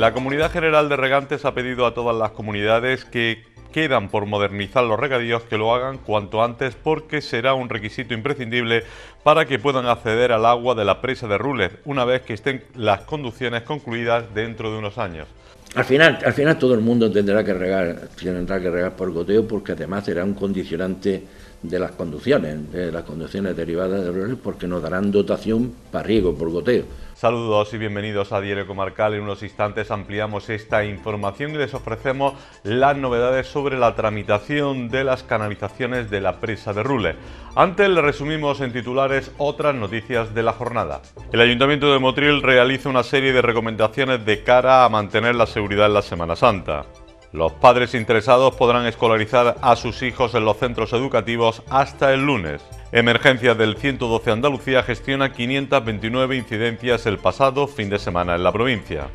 La Comunidad General de Regantes ha pedido a todas las comunidades que quedan por modernizar los regadíos que lo hagan cuanto antes porque será un requisito imprescindible para que puedan acceder al agua de la presa de Rules una vez que estén las conducciones concluidas dentro de unos años. Al final, al final todo el mundo tendrá que regar, tendrá que regar por goteo porque además será un condicionante de las conducciones, de las conducciones derivadas de rule, porque nos darán dotación para riego por goteo. Saludos y bienvenidos a Diario Comarcal. En unos instantes ampliamos esta información y les ofrecemos las novedades sobre la tramitación de las canalizaciones de la presa de Rule. Antes le resumimos en titulares otras noticias de la jornada. El Ayuntamiento de Motril realiza una serie de recomendaciones de cara a mantener la seguridad en la Semana Santa. Los padres interesados podrán escolarizar a sus hijos en los centros educativos hasta el lunes. Emergencia del 112 Andalucía gestiona 529 incidencias el pasado fin de semana en la provincia.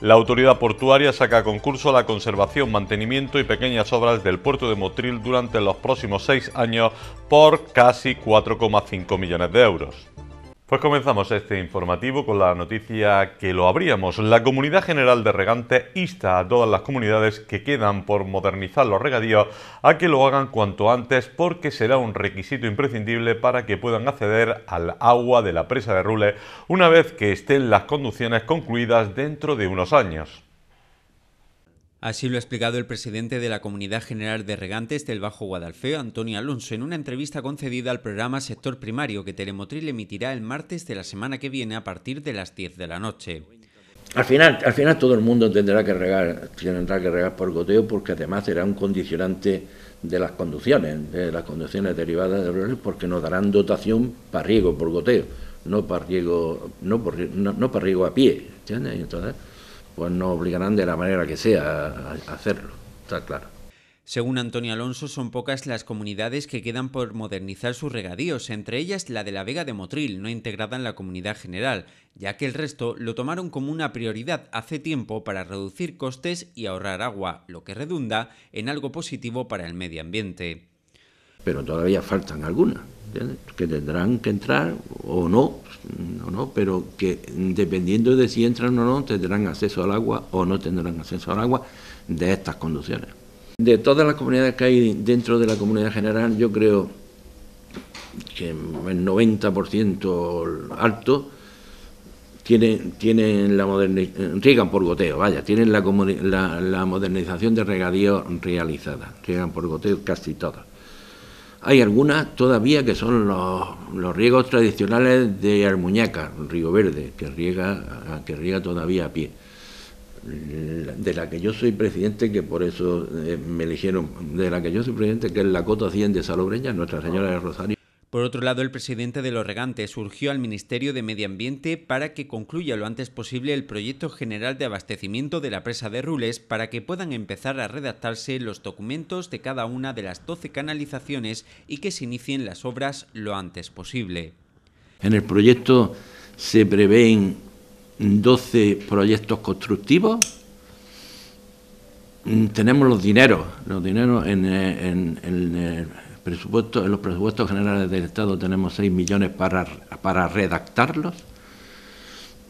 La autoridad portuaria saca a concurso la conservación, mantenimiento y pequeñas obras del puerto de Motril durante los próximos seis años por casi 4,5 millones de euros. Pues comenzamos este informativo con la noticia que lo abríamos. La Comunidad General de Regante insta a todas las comunidades que quedan por modernizar los regadíos a que lo hagan cuanto antes porque será un requisito imprescindible para que puedan acceder al agua de la presa de Rule una vez que estén las conducciones concluidas dentro de unos años. Así lo ha explicado el presidente de la Comunidad General de Regantes del Bajo Guadalfeo, Antonio Alonso, en una entrevista concedida al programa Sector Primario que Telemotril emitirá el martes de la semana que viene a partir de las 10 de la noche. Al final, al final todo el mundo tendrá que regar, tendrá que regar por goteo porque además será un condicionante de las conducciones, de las conducciones derivadas de los porque nos darán dotación para riego por goteo, no para riego, no, no, para riego a pie. ¿entiendes? entonces, pues no obligarán de la manera que sea a hacerlo, está claro. Según Antonio Alonso, son pocas las comunidades que quedan por modernizar sus regadíos, entre ellas la de la Vega de Motril, no integrada en la comunidad general, ya que el resto lo tomaron como una prioridad hace tiempo para reducir costes y ahorrar agua, lo que redunda en algo positivo para el medio ambiente pero todavía faltan algunas, que tendrán que entrar o no, o no, pero que dependiendo de si entran o no, tendrán acceso al agua o no tendrán acceso al agua de estas conducciones. De todas las comunidades que hay dentro de la comunidad general, yo creo que el 90% alto tienen, tienen la riegan por goteo, vaya, tienen la, la modernización de regadío realizada, riegan por goteo casi todas. Hay algunas todavía que son los, riegos tradicionales de Armuñaca, Río Verde, que riega, que riega todavía a pie, de la que yo soy presidente, que por eso eh, me eligieron, de la que yo soy presidente, que es la Cota 100 de Salobreña, Nuestra Señora de Rosario. Por otro lado, el presidente de Los Regantes surgió al Ministerio de Medio Ambiente para que concluya lo antes posible el proyecto general de abastecimiento de la presa de Rules para que puedan empezar a redactarse los documentos de cada una de las 12 canalizaciones y que se inicien las obras lo antes posible. En el proyecto se prevén 12 proyectos constructivos. Mm, tenemos los dineros, los dineros en, el en los presupuestos generales del Estado tenemos 6 millones para, para redactarlos,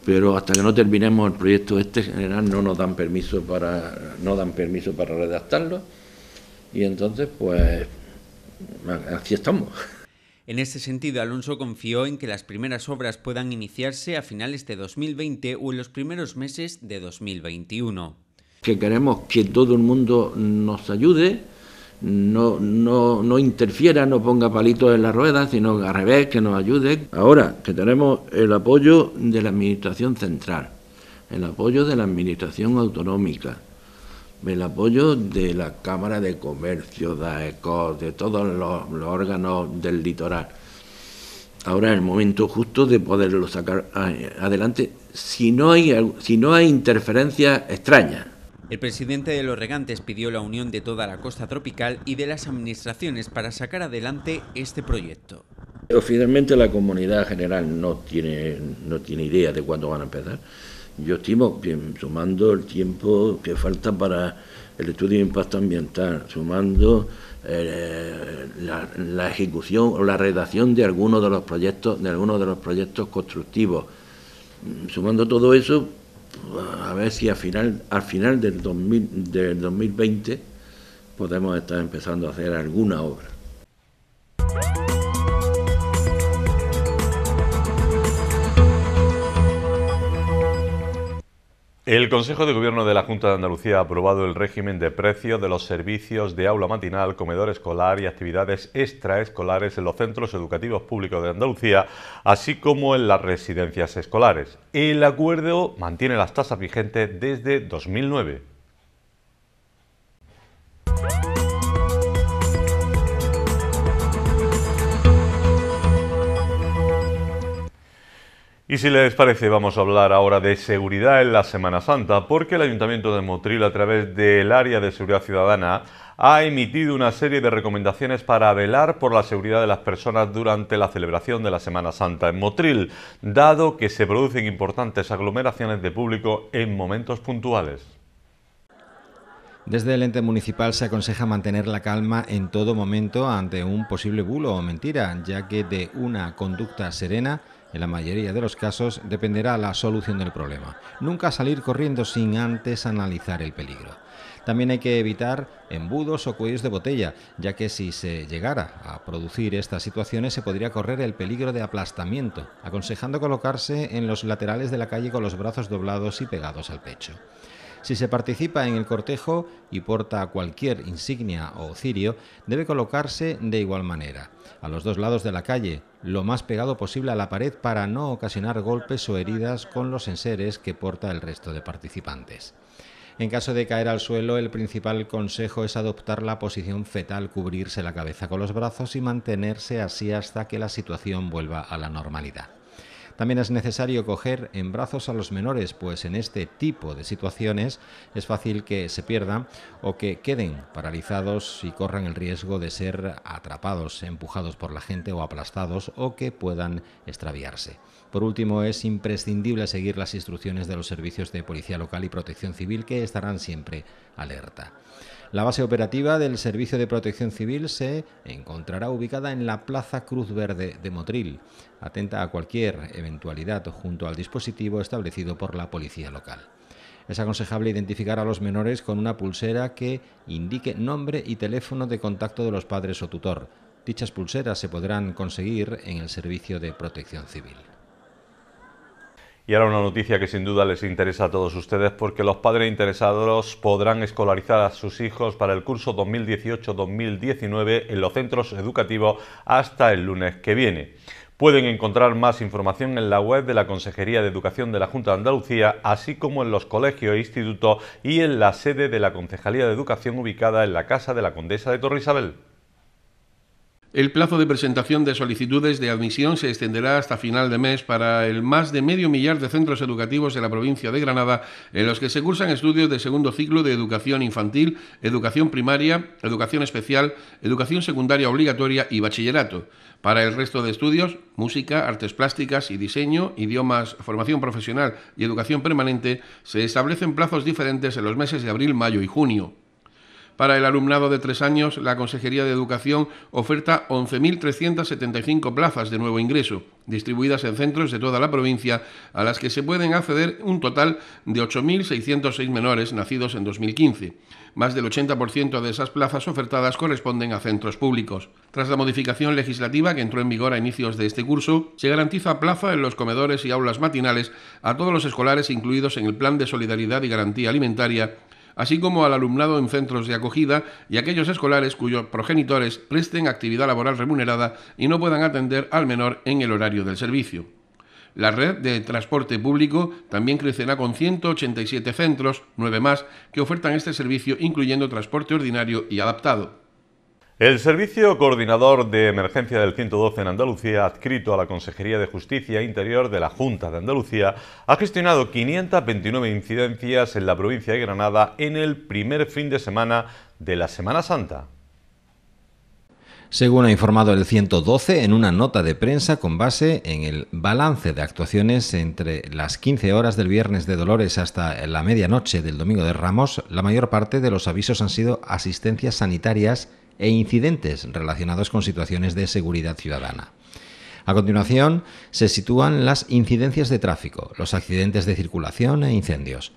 pero hasta que no terminemos el proyecto este general no nos dan permiso para, no dan permiso para redactarlo. Y entonces, pues, así estamos. En ese sentido, Alonso confió en que las primeras obras puedan iniciarse a finales de 2020 o en los primeros meses de 2021. Que queremos que todo el mundo nos ayude, no, no, no interfiera, no ponga palitos en la ruedas, sino al revés, que nos ayude. Ahora que tenemos el apoyo de la Administración Central, el apoyo de la Administración Autonómica, el apoyo de la Cámara de Comercio, de de todos los, órganos del litoral. Ahora es el momento justo de poderlo sacar adelante si no hay, si no hay interferencias extrañas. El presidente de los regantes pidió la unión de toda la costa tropical y de las administraciones para sacar adelante este proyecto. Oficialmente la comunidad general no tiene, no tiene idea de cuándo van a empezar. Yo estimo, sumando el tiempo que falta para el estudio de impacto ambiental, sumando eh, la, ejecución o la redacción de algunos de los proyectos, de algunos de los proyectos constructivos, mm, sumando todo eso, a ver si al final, al final del, del 2020 podemos estar empezando a hacer alguna obra. El Consejo de Gobierno de la Junta de Andalucía ha aprobado el régimen de precios de los servicios de aula matinal, comedor escolar y actividades extraescolares en los centros educativos públicos de Andalucía, así como en las residencias escolares. El acuerdo mantiene las tasas vigentes desde 2009. Y si les parece, vamos a hablar ahora de seguridad en la Semana Santa, porque el Ayuntamiento de Motril, a través del Área de Seguridad Ciudadana, ha emitido una serie de recomendaciones para velar por la seguridad de las personas durante la celebración de la Semana Santa en Motril, dado que se producen importantes aglomeraciones de público en momentos puntuales. Desde el ente municipal se aconseja mantener la calma en todo momento ante un posible bulo o mentira, ya que de una conducta serena en la mayoría de los casos dependerá la solución del problema. Nunca salir corriendo sin antes analizar el peligro. También hay que evitar embudos o cuellos de botella, ya que si se llegara a producir estas situaciones se podría correr el peligro de aplastamiento, aconsejando colocarse en los laterales de la calle con los brazos doblados y pegados al pecho. Si se participa en el cortejo y porta cualquier insignia o cirio, debe colocarse de igual manera a los dos lados de la calle, lo más pegado posible a la pared para no ocasionar golpes o heridas con los enseres que porta el resto de participantes. En caso de caer al suelo, el principal consejo es adoptar la posición fetal, cubrirse la cabeza con los brazos y mantenerse así hasta que la situación vuelva a la normalidad. También es necesario coger en brazos a los menores, pues en este tipo de situaciones es fácil que se pierdan o que queden paralizados y corran el riesgo de ser atrapados, empujados por la gente o aplastados o que puedan extraviarse. Por último, es imprescindible seguir las instrucciones de los servicios de policía local y protección civil que estarán siempre alerta. La base operativa del Servicio de Protección Civil se encontrará ubicada en la Plaza Cruz Verde de Motril, atenta a cualquier eventualidad junto al dispositivo establecido por la policía local. Es aconsejable identificar a los menores con una pulsera que indique nombre y teléfono de contacto de los padres o tutor. Dichas pulseras se podrán conseguir en el Servicio de Protección Civil. Y ahora una noticia que sin duda les interesa a todos ustedes porque los padres interesados podrán escolarizar a sus hijos para el curso 2018-2019 en los centros educativos hasta el lunes que viene. Pueden encontrar más información en la web de la Consejería de Educación de la Junta de Andalucía, así como en los colegios e institutos y en la sede de la Concejalía de Educación ubicada en la Casa de la Condesa de Torre Isabel. El plazo de presentación de solicitudes de admisión se extenderá hasta final de mes para el más de medio millar de centros educativos de la provincia de Granada en los que se cursan estudios de segundo ciclo de educación infantil, educación primaria, educación especial, educación secundaria obligatoria y bachillerato. Para el resto de estudios, música, artes plásticas y diseño, idiomas, formación profesional y educación permanente, se establecen plazos diferentes en los meses de abril, mayo y junio. Para el alumnado de tres años, la Consejería de Educación oferta 11.375 plazas de nuevo ingreso, distribuidas en centros de toda la provincia, a las que se pueden acceder un total de 8.606 menores nacidos en 2015. Más del 80% de esas plazas ofertadas corresponden a centros públicos. Tras la modificación legislativa que entró en vigor a inicios de este curso, se garantiza plaza en los comedores y aulas matinales a todos los escolares incluidos en el Plan de Solidaridad y Garantía Alimentaria así como al alumnado en centros de acogida y aquellos escolares cuyos progenitores presten actividad laboral remunerada y no puedan atender al menor en el horario del servicio. La red de transporte público también crecerá con 187 centros, 9 más, que ofertan este servicio incluyendo transporte ordinario y adaptado. El Servicio Coordinador de Emergencia del 112 en Andalucía, adscrito a la Consejería de Justicia e Interior de la Junta de Andalucía, ha gestionado 529 incidencias en la provincia de Granada en el primer fin de semana de la Semana Santa. Según ha informado el 112 en una nota de prensa con base en el balance de actuaciones entre las 15 horas del viernes de Dolores hasta la medianoche del domingo de Ramos, la mayor parte de los avisos han sido asistencias sanitarias e incidentes relacionados con situaciones de seguridad ciudadana. A continuación, se sitúan las incidencias de tráfico, los accidentes de circulación e incendios.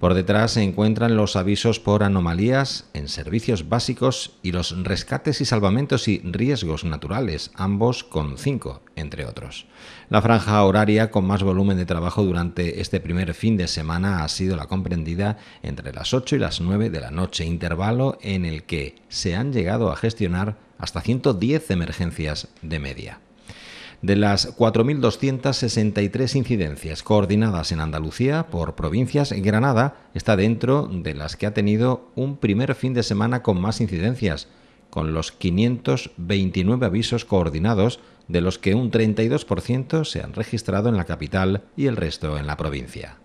Por detrás se encuentran los avisos por anomalías en servicios básicos y los rescates y salvamentos y riesgos naturales, ambos con 5, entre otros. La franja horaria con más volumen de trabajo durante este primer fin de semana ha sido la comprendida entre las 8 y las 9 de la noche, intervalo en el que se han llegado a gestionar hasta 110 emergencias de media de las 4.263 incidencias coordinadas en Andalucía por provincias, Granada está dentro de las que ha tenido un primer fin de semana con más incidencias, con los 529 avisos coordinados, de los que un 32% se han registrado en la capital y el resto en la provincia.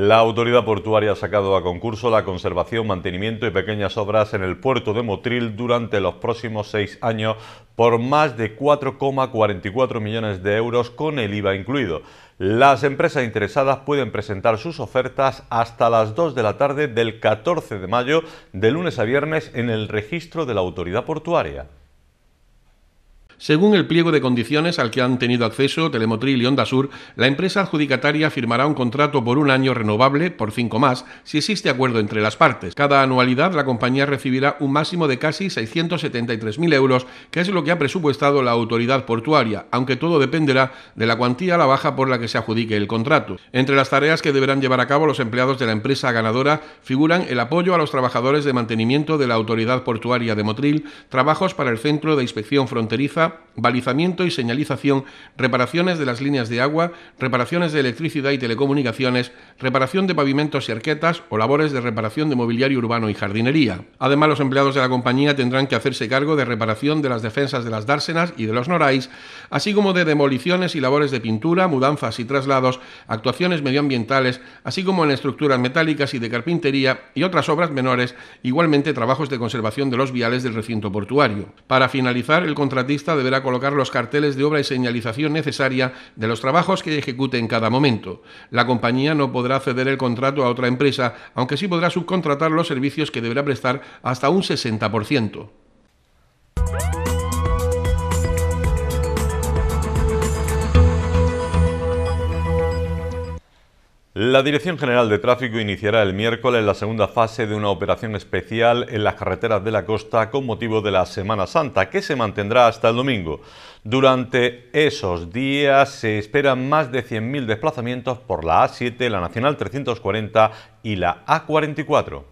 La autoridad portuaria ha sacado a concurso la conservación, mantenimiento y pequeñas obras en el puerto de Motril durante los próximos seis años por más de 4,44 millones de euros con el IVA incluido. Las empresas interesadas pueden presentar sus ofertas hasta las 2 de la tarde del 14 de mayo, de lunes a viernes, en el registro de la autoridad portuaria. Según el pliego de condiciones al que han tenido acceso Telemotril y Onda Sur, la empresa adjudicataria firmará un contrato por un año renovable por cinco más si existe acuerdo entre las partes. Cada anualidad la compañía recibirá un máximo de casi 673.000 euros, que es lo que ha presupuestado la autoridad portuaria, aunque todo dependerá de la cuantía a la baja por la que se adjudique el contrato. Entre las tareas que deberán llevar a cabo los empleados de la empresa ganadora figuran el apoyo a los trabajadores de mantenimiento de la autoridad portuaria de Motril, trabajos para el centro de inspección fronteriza, balizamiento y señalización, reparaciones de las líneas de agua, reparaciones de electricidad y telecomunicaciones, reparación de pavimentos y arquetas o labores de reparación de mobiliario urbano y jardinería. Además, los empleados de la compañía tendrán que hacerse cargo de reparación de las defensas de las dársenas y de los norais, así como de demoliciones y labores de pintura, mudanzas y traslados, actuaciones medioambientales, así como en estructuras metálicas y de carpintería y otras obras menores, igualmente trabajos de conservación de los viales del recinto portuario. Para finalizar, el contratista deberá colocar los carteles de obra y señalización necesaria de los trabajos que ejecute en cada momento. La compañía no podrá ceder el contrato a otra empresa, aunque sí podrá subcontratar los servicios que deberá prestar hasta un 60%. La Dirección General de Tráfico iniciará el miércoles la segunda fase de una operación especial en las carreteras de la costa con motivo de la Semana Santa, que se mantendrá hasta el domingo. Durante esos días se esperan más de 100.000 desplazamientos por la A7, la Nacional 340 y la A44.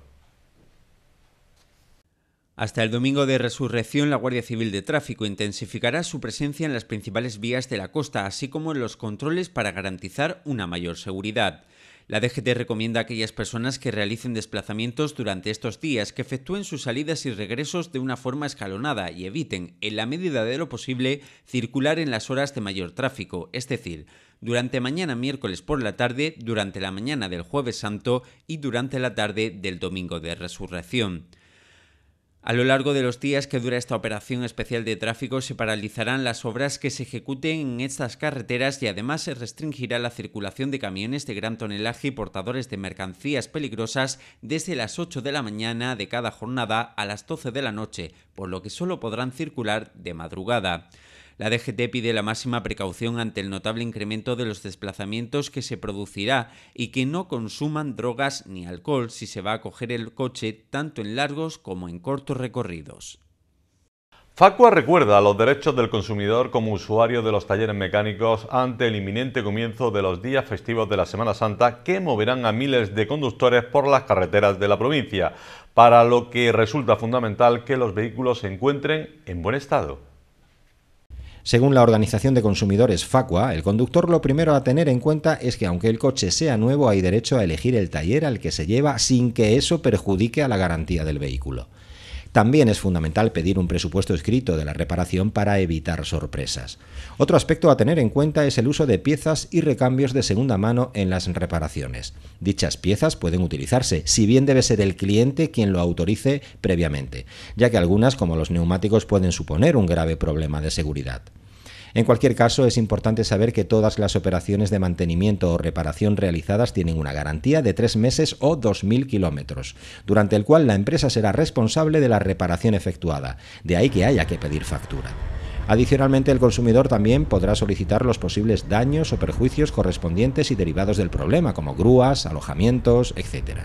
Hasta el domingo de resurrección, la Guardia Civil de Tráfico intensificará su presencia en las principales vías de la costa, así como en los controles para garantizar una mayor seguridad. La DGT recomienda a aquellas personas que realicen desplazamientos durante estos días que efectúen sus salidas y regresos de una forma escalonada y eviten, en la medida de lo posible, circular en las horas de mayor tráfico, es decir, durante mañana miércoles por la tarde, durante la mañana del jueves santo y durante la tarde del domingo de resurrección. A lo largo de los días que dura esta operación especial de tráfico se paralizarán las obras que se ejecuten en estas carreteras y además se restringirá la circulación de camiones de gran tonelaje y portadores de mercancías peligrosas desde las 8 de la mañana de cada jornada a las 12 de la noche, por lo que solo podrán circular de madrugada. La DGT pide la máxima precaución ante el notable incremento de los desplazamientos que se producirá y que no consuman drogas ni alcohol si se va a coger el coche tanto en largos como en cortos recorridos. Facua recuerda los derechos del consumidor como usuario de los talleres mecánicos ante el inminente comienzo de los días festivos de la Semana Santa que moverán a miles de conductores por las carreteras de la provincia, para lo que resulta fundamental que los vehículos se encuentren en buen estado. Según la organización de consumidores Facua, el conductor lo primero a tener en cuenta es que aunque el coche sea nuevo hay derecho a elegir el taller al que se lleva sin que eso perjudique a la garantía del vehículo. También es fundamental pedir un presupuesto escrito de la reparación para evitar sorpresas. Otro aspecto a tener en cuenta es el uso de piezas y recambios de segunda mano en las reparaciones. Dichas piezas pueden utilizarse, si bien debe ser el cliente quien lo autorice previamente, ya que algunas, como los neumáticos, pueden suponer un grave problema de seguridad. En cualquier caso, es importante saber que todas las operaciones de mantenimiento o reparación realizadas tienen una garantía de tres meses o 2.000 kilómetros, durante el cual la empresa será responsable de la reparación efectuada, de ahí que haya que pedir factura. Adicionalmente, el consumidor también podrá solicitar los posibles daños o perjuicios correspondientes y derivados del problema, como grúas, alojamientos, etc.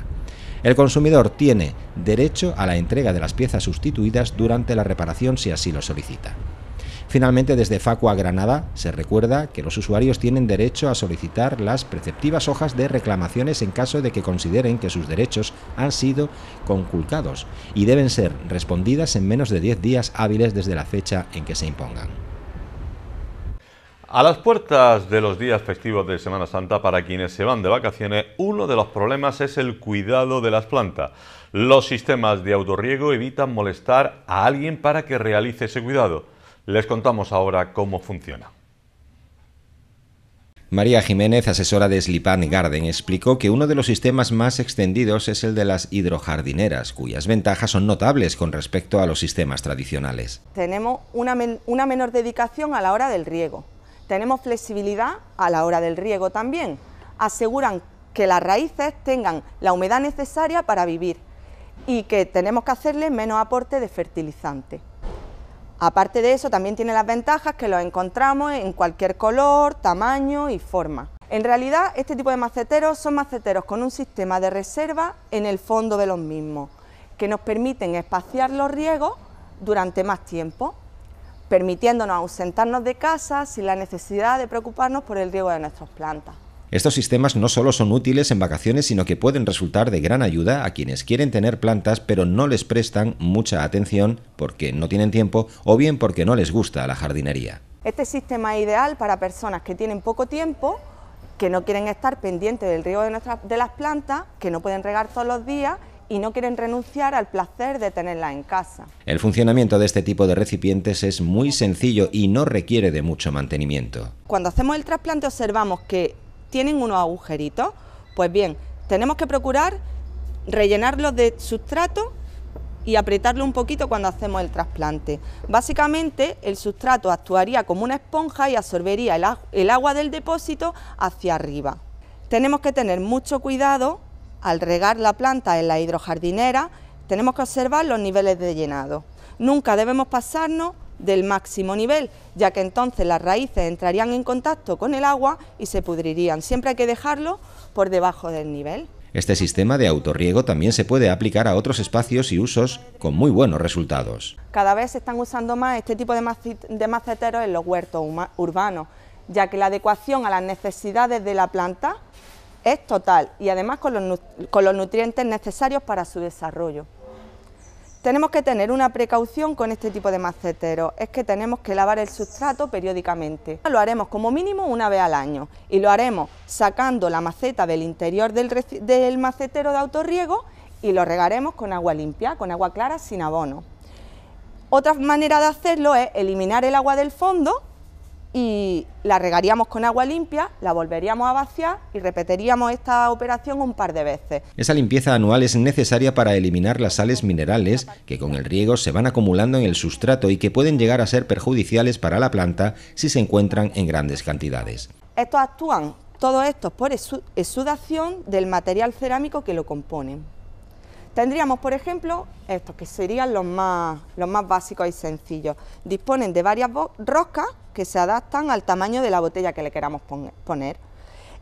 El consumidor tiene derecho a la entrega de las piezas sustituidas durante la reparación si así lo solicita. Finalmente, desde Facua Granada se recuerda que los usuarios tienen derecho a solicitar las preceptivas hojas de reclamaciones en caso de que consideren que sus derechos han sido conculcados y deben ser respondidas en menos de 10 días hábiles desde la fecha en que se impongan. A las puertas de los días festivos de Semana Santa, para quienes se van de vacaciones, uno de los problemas es el cuidado de las plantas. Los sistemas de autorriego evitan molestar a alguien para que realice ese cuidado. Les contamos ahora cómo funciona. María Jiménez, asesora de Slipan Garden, explicó que uno de los sistemas más extendidos es el de las hidrojardineras, cuyas ventajas son notables con respecto a los sistemas tradicionales. Tenemos una, una menor dedicación a la hora del riego, tenemos flexibilidad a la hora del riego también, aseguran que las raíces tengan la humedad necesaria para vivir y que tenemos que hacerle menos aporte de fertilizante. Aparte de eso, también tiene las ventajas que los encontramos en cualquier color, tamaño y forma. En realidad, este tipo de maceteros son maceteros con un sistema de reserva en el fondo de los mismos, que nos permiten espaciar los riegos durante más tiempo, permitiéndonos ausentarnos de casa sin la necesidad de preocuparnos por el riego de nuestras plantas. Estos sistemas no solo son útiles en vacaciones, sino que pueden resultar de gran ayuda a quienes quieren tener plantas pero no les prestan mucha atención porque no tienen tiempo o bien porque no les gusta la jardinería. Este sistema es ideal para personas que tienen poco tiempo, que no quieren estar pendientes del riego de, de las plantas, que no pueden regar todos los días y no quieren renunciar al placer de tenerla en casa. El funcionamiento de este tipo de recipientes es muy sencillo y no requiere de mucho mantenimiento. Cuando hacemos el trasplante observamos que tienen unos agujeritos. Pues bien, tenemos que procurar rellenarlos de sustrato y apretarlo un poquito cuando hacemos el trasplante. Básicamente el sustrato actuaría como una esponja y absorbería el, el agua del depósito hacia arriba. Tenemos que tener mucho cuidado al regar la planta en la hidrojardinera, tenemos que observar los niveles de llenado. Nunca debemos pasarnos del máximo nivel, ya que entonces las raíces entrarían en contacto con el agua y se pudrirían. Siempre hay que dejarlo por debajo del nivel. Este sistema de autorriego también se puede aplicar a otros espacios y usos con muy buenos resultados. Cada vez se están usando más este tipo de maceteros en los huertos urbanos, ya que la adecuación a las necesidades de la planta es total y además con los nutrientes necesarios para su desarrollo. Tenemos que tener una precaución con este tipo de macetero. es que tenemos que lavar el sustrato periódicamente. Lo haremos como mínimo una vez al año y lo haremos sacando la maceta del interior del, del macetero de autorriego y lo regaremos con agua limpia, con agua clara sin abono. Otra manera de hacerlo es eliminar el agua del fondo y la regaríamos con agua limpia, la volveríamos a vaciar y repetiríamos esta operación un par de veces. Esa limpieza anual es necesaria para eliminar las sales minerales que con el riego se van acumulando en el sustrato y que pueden llegar a ser perjudiciales para la planta si se encuentran en grandes cantidades. Estos actúan, todos estos, por exudación del material cerámico que lo componen. Tendríamos, por ejemplo, estos que serían los más, los más básicos y sencillos. Disponen de varias roscas que se adaptan al tamaño de la botella que le queramos poner.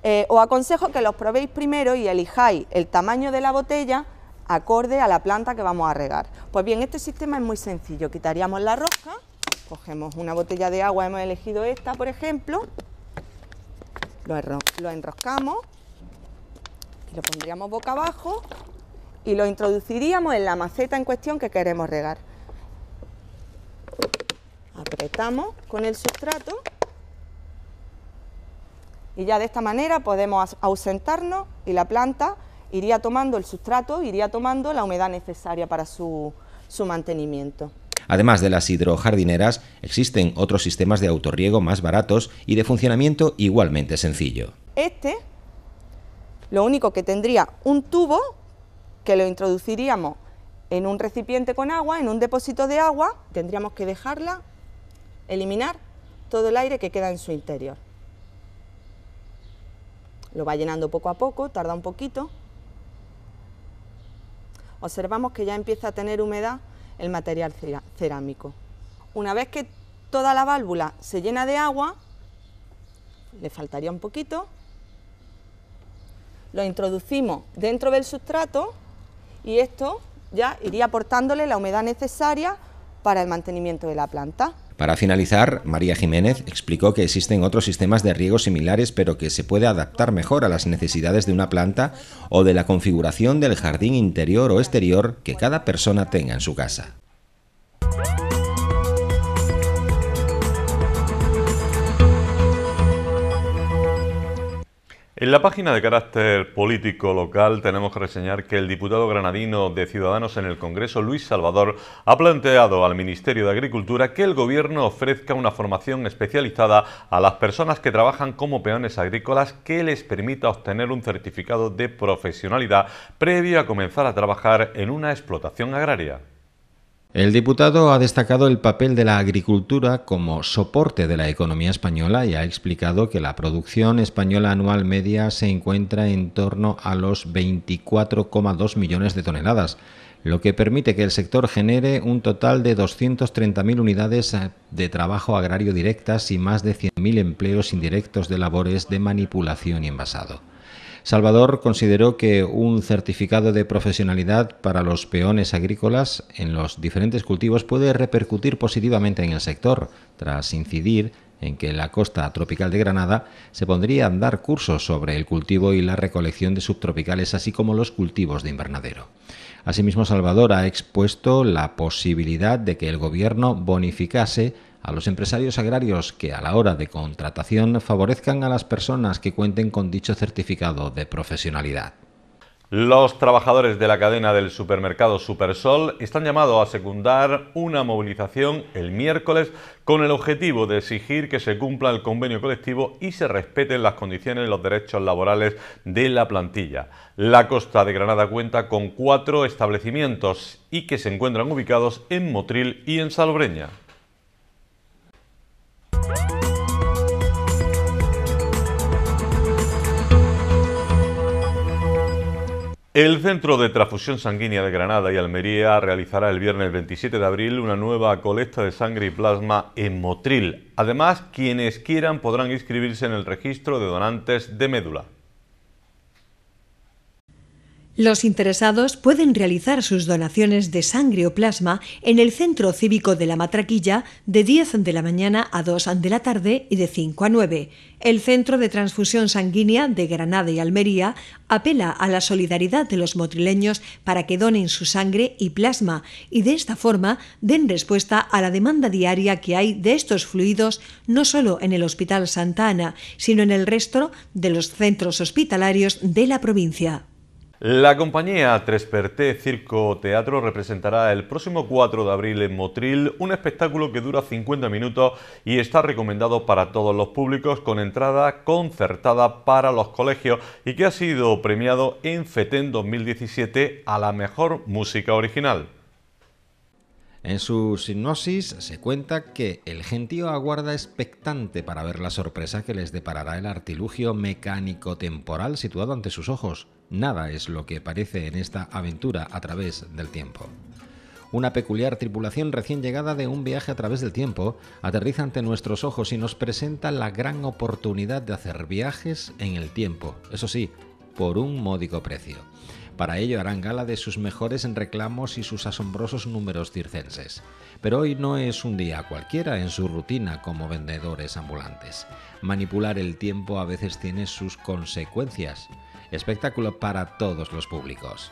Eh, os aconsejo que los probéis primero y elijáis el tamaño de la botella acorde a la planta que vamos a regar. Pues bien, este sistema es muy sencillo. Quitaríamos la rosca, cogemos una botella de agua, hemos elegido esta, por ejemplo, lo, enroscamos y lo pondríamos boca abajo y lo introduciríamos en la maceta en cuestión que queremos regar. Apretamos con el sustrato y ya de esta manera podemos ausentarnos y la planta iría tomando el sustrato, iría tomando la humedad necesaria para su, mantenimiento. Además de las hidrojardineras, existen otros sistemas de autorriego más baratos y de funcionamiento igualmente sencillo. Este, lo único que tendría un tubo que lo introduciríamos en un recipiente con agua, en un depósito de agua, tendríamos que dejarla, eliminar todo el aire que queda en su interior. Lo va llenando poco a poco, tarda un poquito. Observamos que ya empieza a tener humedad el material cerámico. Una vez que toda la válvula se llena de agua, le faltaría un poquito, lo introducimos dentro del sustrato y esto ya iría aportándole la humedad necesaria para el mantenimiento de la planta. Para finalizar, María Jiménez explicó que existen otros sistemas de riego similares pero que se puede adaptar mejor a las necesidades de una planta o de la configuración del jardín interior o exterior que cada persona tenga en su casa. En la página de carácter político local tenemos que reseñar que el diputado granadino de Ciudadanos en el Congreso, Luis Salvador, ha planteado al Ministerio de Agricultura que el Gobierno ofrezca una formación especializada a las personas que trabajan como peones agrícolas que les permita obtener un certificado de profesionalidad previo a comenzar a trabajar en una explotación agraria. El diputado ha destacado el papel de la agricultura como soporte de la economía española y ha explicado que la producción española anual media se encuentra en torno a los 24,2 millones de toneladas, lo que permite que el sector genere un total de 230.000 unidades de trabajo agrario directas y más de 100.000 empleos indirectos de labores de manipulación y envasado. Salvador consideró que un certificado de profesionalidad para los peones agrícolas en los diferentes cultivos puede repercutir positivamente en el sector, tras incidir en que la costa tropical de Granada se pondría a dar cursos sobre el cultivo y la recolección de subtropicales, así como los cultivos de invernadero. Asimismo, Salvador ha expuesto la posibilidad de que el Gobierno bonificase a los empresarios agrarios que a la hora de contratación favorezcan a las personas que cuenten con dicho certificado de profesionalidad. Los trabajadores de la cadena del supermercado Supersol están llamados a secundar una movilización el miércoles con el objetivo de exigir que se cumpla el convenio colectivo y se respeten las condiciones y los derechos laborales de la plantilla. La costa de Granada cuenta con cuatro establecimientos y que se encuentran ubicados en Motril y en Salobreña. El Centro de Transfusión Sanguínea de Granada y Almería realizará el viernes 27 de abril una nueva colecta de sangre y plasma en Motril. Además, quienes quieran podrán inscribirse en el registro de donantes de médula. Los interesados pueden realizar sus donaciones de sangre o plasma en el Centro Cívico de la Matraquilla de 10 de la mañana a 2 de la tarde y de 5 a 9. El Centro de Transfusión Sanguínea de Granada y Almería apela a la solidaridad de los motrileños para que donen su sangre y plasma y de esta forma den respuesta a la demanda diaria que hay de estos fluidos no solo en el Hospital Santa Ana, sino en el resto de los centros hospitalarios de la provincia. La compañía Tresperté Circo Teatro representará el próximo 4 de abril en Motril un espectáculo que dura 50 minutos y está recomendado para todos los públicos con entrada concertada para los colegios y que ha sido premiado en FETEN 2017 a la mejor música original. En su sinopsis se cuenta que el gentío aguarda expectante para ver la sorpresa que les deparará el artilugio mecánico temporal situado ante sus ojos. Nada es lo que parece en esta aventura a través del tiempo. Una peculiar tripulación recién llegada de un viaje a través del tiempo aterriza ante nuestros ojos y nos presenta la gran oportunidad de hacer viajes en el tiempo, eso sí, por un módico precio. Para ello harán gala de sus mejores reclamos y sus asombrosos números circenses. Pero hoy no es un día cualquiera en su rutina como vendedores ambulantes. Manipular el tiempo a veces tiene sus consecuencias espectáculo para todos los públicos.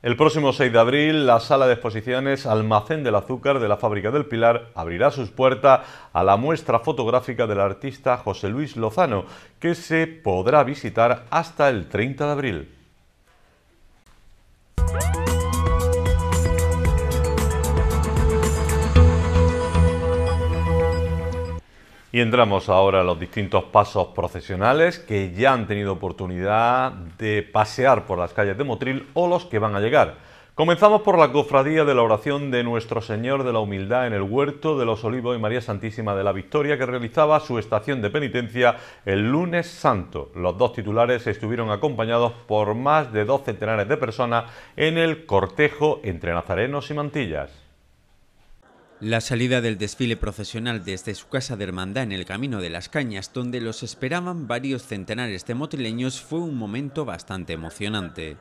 El próximo 6 de abril, la sala de exposiciones Almacén del Azúcar de la Fábrica del Pilar abrirá sus puertas a la muestra fotográfica del artista José Luis Lozano, que se podrá visitar hasta el 30 de abril. Y entramos ahora a los distintos pasos procesionales que ya han tenido oportunidad de pasear por las calles de Motril o los que van a llegar. Comenzamos por la cofradía de la oración de Nuestro Señor de la Humildad en el Huerto de los Olivos y María Santísima de la Victoria que realizaba su estación de penitencia el lunes santo. Los dos titulares estuvieron acompañados por más de dos centenares de personas en el cortejo entre nazarenos y mantillas. La salida del desfile procesional desde su casa de hermandad en el Camino de las Cañas, donde los esperaban varios centenares de motileños, fue un momento bastante emocionante.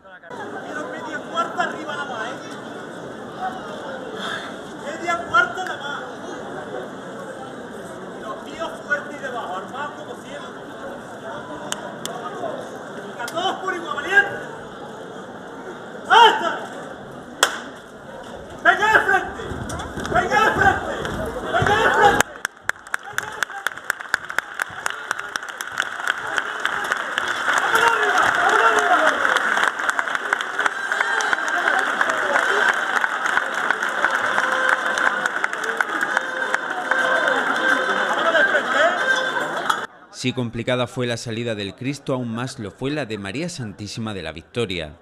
Si complicada fue la salida del Cristo, aún más lo fue la de María Santísima de la Victoria.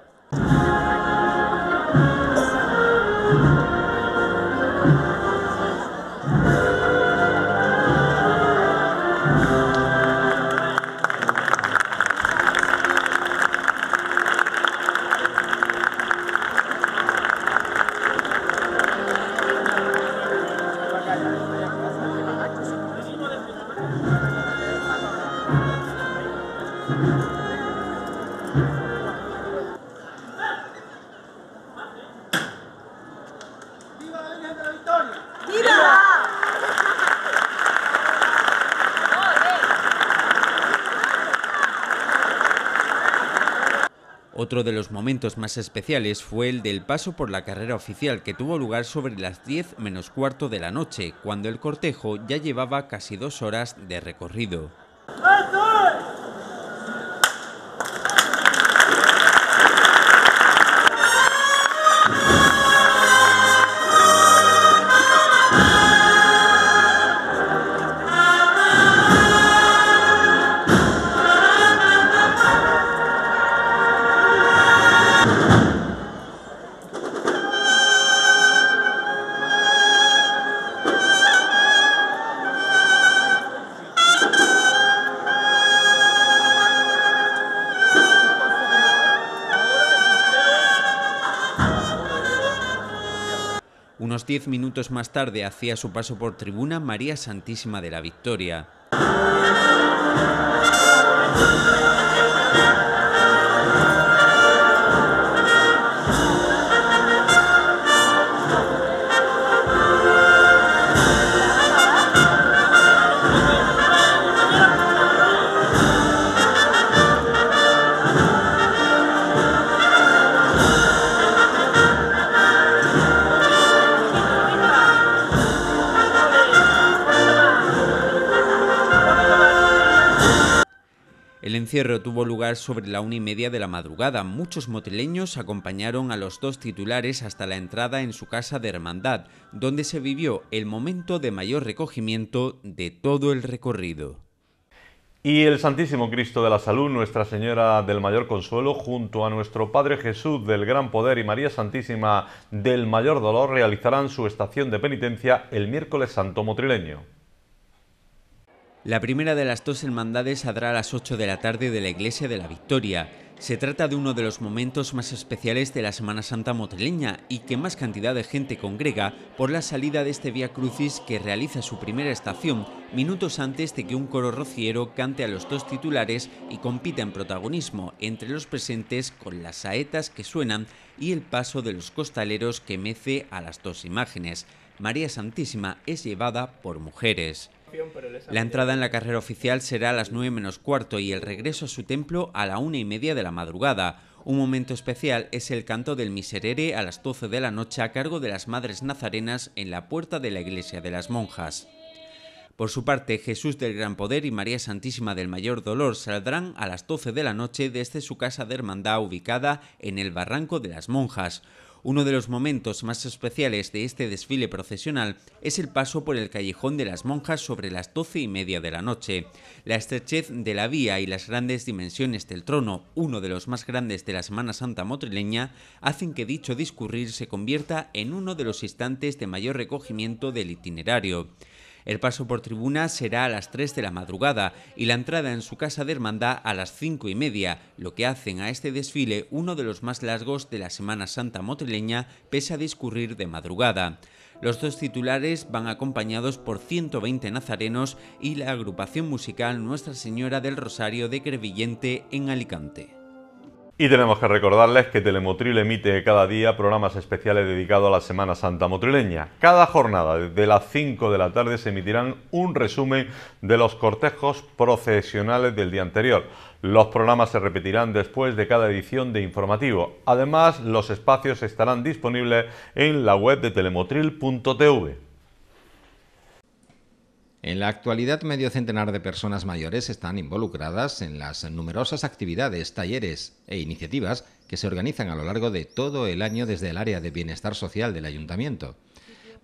Otro de los momentos más especiales fue el del paso por la carrera oficial que tuvo lugar sobre las 10 menos cuarto de la noche, cuando el cortejo ya llevaba casi dos horas de recorrido. Diez minutos más tarde hacía su paso por tribuna María Santísima de la Victoria. cierre tuvo lugar sobre la una y media de la madrugada. Muchos motrileños acompañaron a los dos titulares hasta la entrada en su casa de hermandad, donde se vivió el momento de mayor recogimiento de todo el recorrido. Y el Santísimo Cristo de la Salud, Nuestra Señora del Mayor Consuelo, junto a nuestro Padre Jesús del Gran Poder y María Santísima del Mayor Dolor, realizarán su estación de penitencia el miércoles santo motrileño. La primera de las dos hermandades saldrá a las 8 de la tarde de la Iglesia de la Victoria. Se trata de uno de los momentos más especiales de la Semana Santa moteleña y que más cantidad de gente congrega por la salida de este Vía Crucis que realiza su primera estación minutos antes de que un coro rociero cante a los dos titulares y compita en protagonismo entre los presentes con las saetas que suenan y el paso de los costaleros que mece a las dos imágenes. María Santísima es llevada por mujeres. La entrada en la carrera oficial será a las 9 menos cuarto y el regreso a su templo a la una y media de la madrugada. Un momento especial es el canto del Miserere a las 12 de la noche a cargo de las Madres Nazarenas en la puerta de la Iglesia de las Monjas. Por su parte, Jesús del Gran Poder y María Santísima del Mayor Dolor saldrán a las 12 de la noche desde su casa de hermandad ubicada en el Barranco de las Monjas. Uno de los momentos más especiales de este desfile procesional es el paso por el callejón de las monjas sobre las doce y media de la noche. La estrechez de la vía y las grandes dimensiones del trono, uno de los más grandes de la Semana Santa motrileña, hacen que dicho discurrir se convierta en uno de los instantes de mayor recogimiento del itinerario. El paso por tribuna será a las 3 de la madrugada y la entrada en su casa de hermandad a las 5 y media, lo que hacen a este desfile uno de los más largos de la Semana Santa motrileña, pese a discurrir de madrugada. Los dos titulares van acompañados por 120 nazarenos y la agrupación musical Nuestra Señora del Rosario de Crevillente en Alicante. Y tenemos que recordarles que Telemotril emite cada día programas especiales dedicados a la Semana Santa motrileña. Cada jornada, desde las 5 de la tarde, se emitirán un resumen de los cortejos procesionales del día anterior. Los programas se repetirán después de cada edición de informativo. Además, los espacios estarán disponibles en la web de telemotril.tv. En la actualidad, medio centenar de personas mayores están involucradas en las numerosas actividades, talleres e iniciativas que se organizan a lo largo de todo el año desde el área de bienestar social del ayuntamiento.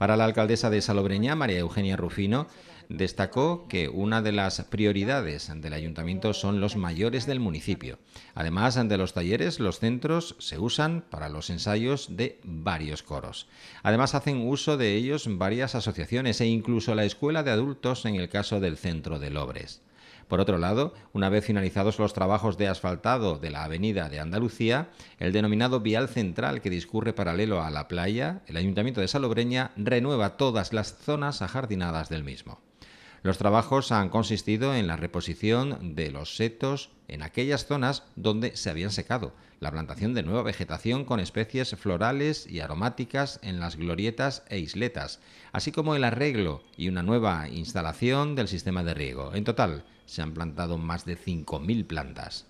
Para la alcaldesa de Salobreña, María Eugenia Rufino, destacó que una de las prioridades del ayuntamiento son los mayores del municipio. Además de los talleres, los centros se usan para los ensayos de varios coros. Además hacen uso de ellos varias asociaciones e incluso la escuela de adultos en el caso del centro de Lobres. Por otro lado, una vez finalizados los trabajos de asfaltado de la Avenida de Andalucía, el denominado Vial Central que discurre paralelo a la playa, el Ayuntamiento de Salobreña renueva todas las zonas ajardinadas del mismo. Los trabajos han consistido en la reposición de los setos en aquellas zonas donde se habían secado, la plantación de nueva vegetación con especies florales y aromáticas en las glorietas e isletas, así como el arreglo y una nueva instalación del sistema de riego. En total, se han plantado más de 5.000 plantas.